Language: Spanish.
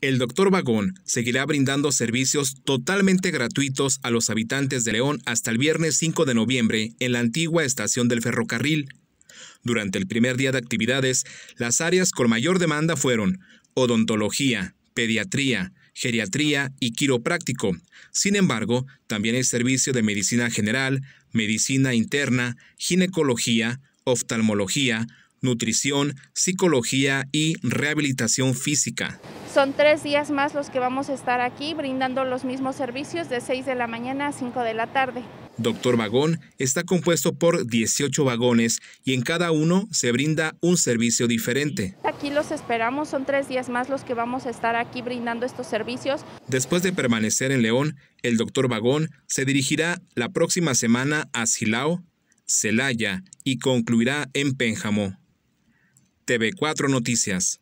el doctor Vagón seguirá brindando servicios totalmente gratuitos a los habitantes de León hasta el viernes 5 de noviembre en la antigua estación del ferrocarril. Durante el primer día de actividades, las áreas con mayor demanda fueron odontología, pediatría, geriatría y quiropráctico. Sin embargo, también el servicio de medicina general, medicina interna, ginecología, oftalmología, nutrición, psicología y rehabilitación física. Son tres días más los que vamos a estar aquí brindando los mismos servicios de 6 de la mañana a 5 de la tarde. Doctor Vagón está compuesto por 18 vagones y en cada uno se brinda un servicio diferente. Aquí los esperamos, son tres días más los que vamos a estar aquí brindando estos servicios. Después de permanecer en León, el doctor Vagón se dirigirá la próxima semana a Silao, Celaya y concluirá en Pénjamo. TV4 Noticias.